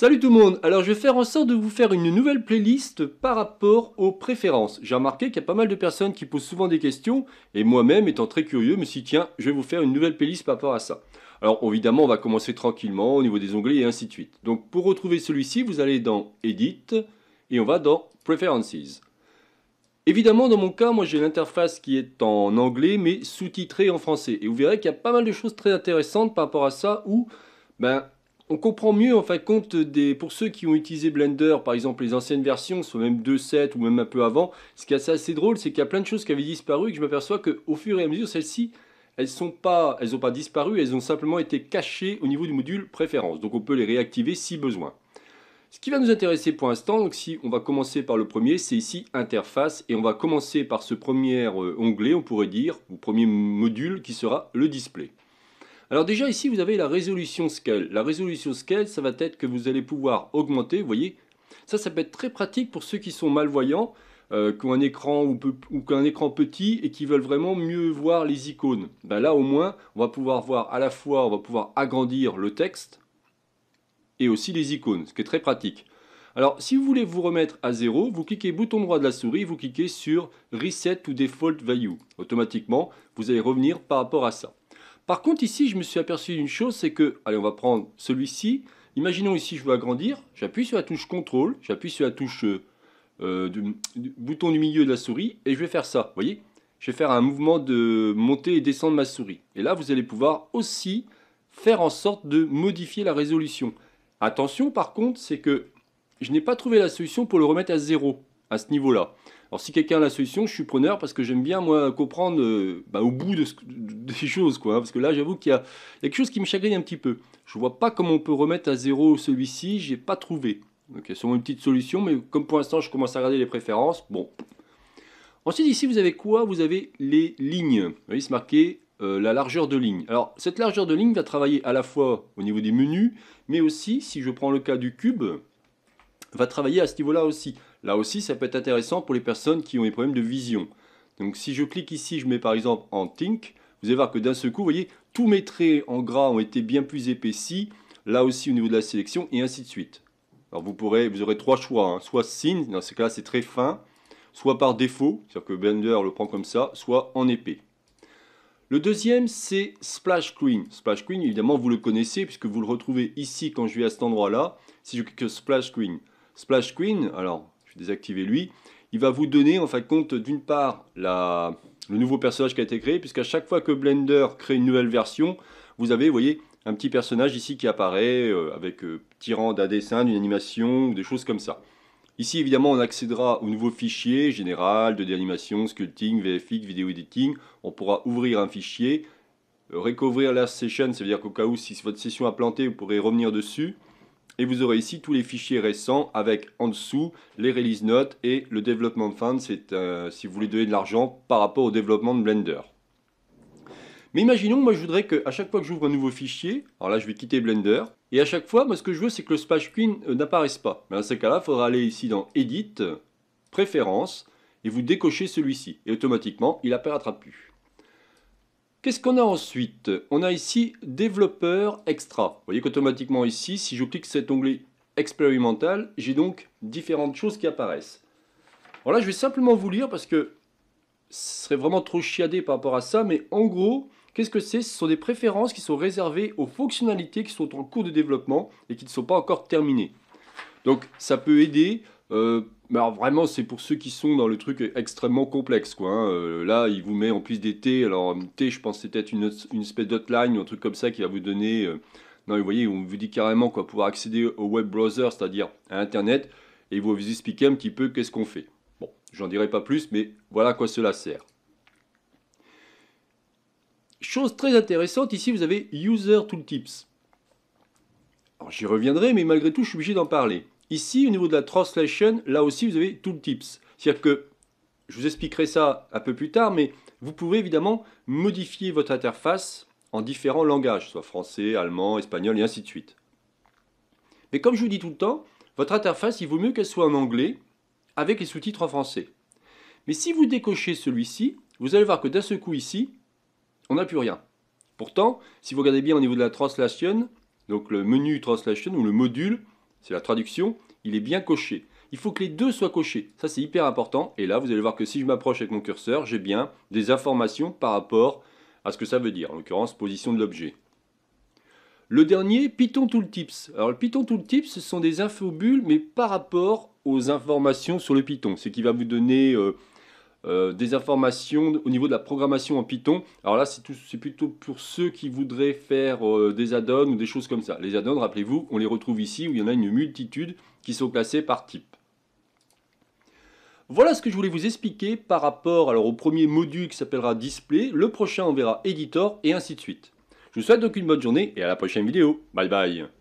Salut tout le monde Alors je vais faire en sorte de vous faire une nouvelle playlist par rapport aux préférences. J'ai remarqué qu'il y a pas mal de personnes qui posent souvent des questions et moi-même étant très curieux me suis dit tiens je vais vous faire une nouvelle playlist par rapport à ça. Alors évidemment on va commencer tranquillement au niveau des onglets et ainsi de suite. Donc pour retrouver celui-ci vous allez dans Edit et on va dans Preferences. Évidemment dans mon cas moi j'ai l'interface qui est en anglais mais sous-titrée en français et vous verrez qu'il y a pas mal de choses très intéressantes par rapport à ça où ben on comprend mieux en fin de compte des, pour ceux qui ont utilisé Blender, par exemple les anciennes versions, soit même 2.7 ou même un peu avant, ce qui est assez, drôle, c'est qu'il y a plein de choses qui avaient disparu et que je m'aperçois qu'au fur et à mesure, celles-ci, elles n'ont pas, pas disparu, elles ont simplement été cachées au niveau du module préférence. Donc on peut les réactiver si besoin. Ce qui va nous intéresser pour l'instant, donc si on va commencer par le premier, c'est ici interface et on va commencer par ce premier euh, onglet, on pourrait dire, ou premier module qui sera le display. Alors déjà ici, vous avez la résolution scale. La résolution scale, ça va être que vous allez pouvoir augmenter, vous voyez. Ça, ça peut être très pratique pour ceux qui sont malvoyants, euh, qui ont un écran ou, qui écran petit et qui veulent vraiment mieux voir les icônes. Ben là, au moins, on va pouvoir voir à la fois, on va pouvoir agrandir le texte et aussi les icônes, ce qui est très pratique. Alors, si vous voulez vous remettre à zéro, vous cliquez bouton droit de la souris, vous cliquez sur Reset to Default Value. Automatiquement, vous allez revenir par rapport à ça. Par contre, ici, je me suis aperçu d'une chose, c'est que, allez, on va prendre celui-ci. Imaginons ici, je veux agrandir. J'appuie sur la touche CTRL, j'appuie sur la touche euh, euh, bouton du milieu de la souris, et je vais faire ça, vous voyez Je vais faire un mouvement de monter et descendre ma souris. Et là, vous allez pouvoir aussi faire en sorte de modifier la résolution. Attention, par contre, c'est que je n'ai pas trouvé la solution pour le remettre à zéro, à ce niveau-là. Alors si quelqu'un a la solution, je suis preneur parce que j'aime bien moi comprendre euh, bah, au bout de des choses quoi. Hein, parce que là, j'avoue qu'il y, a quelque chose qui me chagrine un petit peu. Je ne vois pas comment on peut remettre à zéro celui-ci. J'ai pas trouvé. Donc il y une petite solution, mais comme pour l'instant, je commence à regarder les préférences. Bon. Ensuite, ici, vous avez quoi Vous avez les lignes. Vous voyez, c'est marqué euh, la largeur de ligne. Alors, cette largeur de ligne va travailler à la fois au niveau des menus, mais aussi, si je prends le cas du cube, va travailler à ce niveau-là aussi. Là aussi, ça peut être intéressant pour les personnes qui ont des problèmes de vision. Donc si je clique ici, je mets par exemple en Think, vous allez voir que d'un seul coup, vous voyez, tous mes traits en gras ont été bien plus épaissis, là aussi au niveau de la sélection, et ainsi de suite. Alors vous, pourrez, vous aurez trois choix, hein. soit Sin, dans ce cas-là c'est très fin, soit par défaut, c'est-à-dire que Blender le prend comme ça, soit en épée. Le deuxième, c'est Splash Screen. Splash Queen, évidemment, vous le connaissez puisque vous le retrouvez ici quand je vais à cet endroit-là. Si je clique Splash Screen, Splash Screen, alors désactiver lui, il va vous donner en fin de compte d'une part la, le nouveau personnage qui a été créé, puisqu'à chaque fois que Blender crée une nouvelle version, vous avez, vous voyez, un petit personnage ici qui apparaît euh, avec euh, petit tirant d'un dessin, d'une animation, des choses comme ça. Ici, évidemment, on accédera au nouveau fichier général, de déanimation, sculpting, VFX, vidéo editing. On pourra ouvrir un fichier, euh, recouvrir la session, c'est à dire qu'au cas où, si votre session a planté, vous pourrez revenir dessus. Et vous aurez ici tous les fichiers récents avec en dessous les release notes et le développement fund, c'est euh, si vous voulez donner de l'argent par rapport au développement de Blender. Mais imaginons, moi je voudrais qu'à chaque fois que j'ouvre un nouveau fichier, alors là je vais quitter Blender, et à chaque fois, moi ce que je veux c'est que le splash Queen euh, n'apparaisse pas. Mais dans ce cas-là, il faudra aller ici dans Edit, Préférences, et vous décochez celui-ci. Et automatiquement, il n'apparaîtra plus. Qu'est-ce qu'on a ensuite On a ici développeur extra. Vous voyez qu'automatiquement ici, si je clique cet onglet expérimental, j'ai donc différentes choses qui apparaissent. Voilà, je vais simplement vous lire parce que ce serait vraiment trop chiadé par rapport à ça, mais en gros, qu'est-ce que c'est Ce sont des préférences qui sont réservées aux fonctionnalités qui sont en cours de développement et qui ne sont pas encore terminées. Donc ça peut aider euh, alors vraiment, c'est pour ceux qui sont dans le truc extrêmement complexe. Quoi, hein. euh, là, il vous met en plus des T. Alors, euh, T, je pense c'est peut-être une, une espèce d'outline ou un truc comme ça qui va vous donner. non, vous voyez, on vous dit carrément quoi, pouvoir accéder au web browser, c'est-à-dire à Internet, et il va vous expliquer un petit peu qu'est-ce qu'on fait. Bon, j'en dirai pas plus, mais voilà à quoi cela sert. Chose très intéressante, ici vous avez User Tooltips. Alors j'y reviendrai, mais malgré tout, je suis obligé d'en parler. Ici, au niveau de la translation, là aussi, vous avez tips. C'est-à-dire que, je vous expliquerai ça un peu plus tard, mais vous pouvez évidemment modifier votre interface en différents langages, soit français, allemand, espagnol, et ainsi de suite. Mais comme je vous dis tout le temps, votre interface, il vaut mieux qu'elle soit en anglais, avec les sous-titres en français. Mais si vous décochez celui-ci, vous allez voir que d'un seul coup ici, on n'a plus rien. Pourtant, si vous regardez bien au niveau de la translation, donc le menu translation ou le module, c'est la traduction, il est bien coché. Il faut que les deux soient cochés. Ça, c'est hyper important. Et là, vous allez voir que si je m'approche avec mon curseur, j'ai bien des informations par rapport à ce que ça veut dire. En l'occurrence, position de l'objet. Le dernier, Python Tooltips. Alors, le Python Tooltips, ce sont des infobules, mais par rapport aux informations sur le Python. C'est qui va vous donner euh, euh, des informations au niveau de la programmation en Python. Alors là, c'est plutôt pour ceux qui voudraient faire euh, des add-ons ou des choses comme ça. Les add-ons, rappelez-vous, on les retrouve ici où il y en a une multitude qui sont classées par type. Voilà ce que je voulais vous expliquer par rapport alors, au premier module qui s'appellera Display. Le prochain, on verra Editor et ainsi de suite. Je vous souhaite donc une bonne journée et à la prochaine vidéo. Bye bye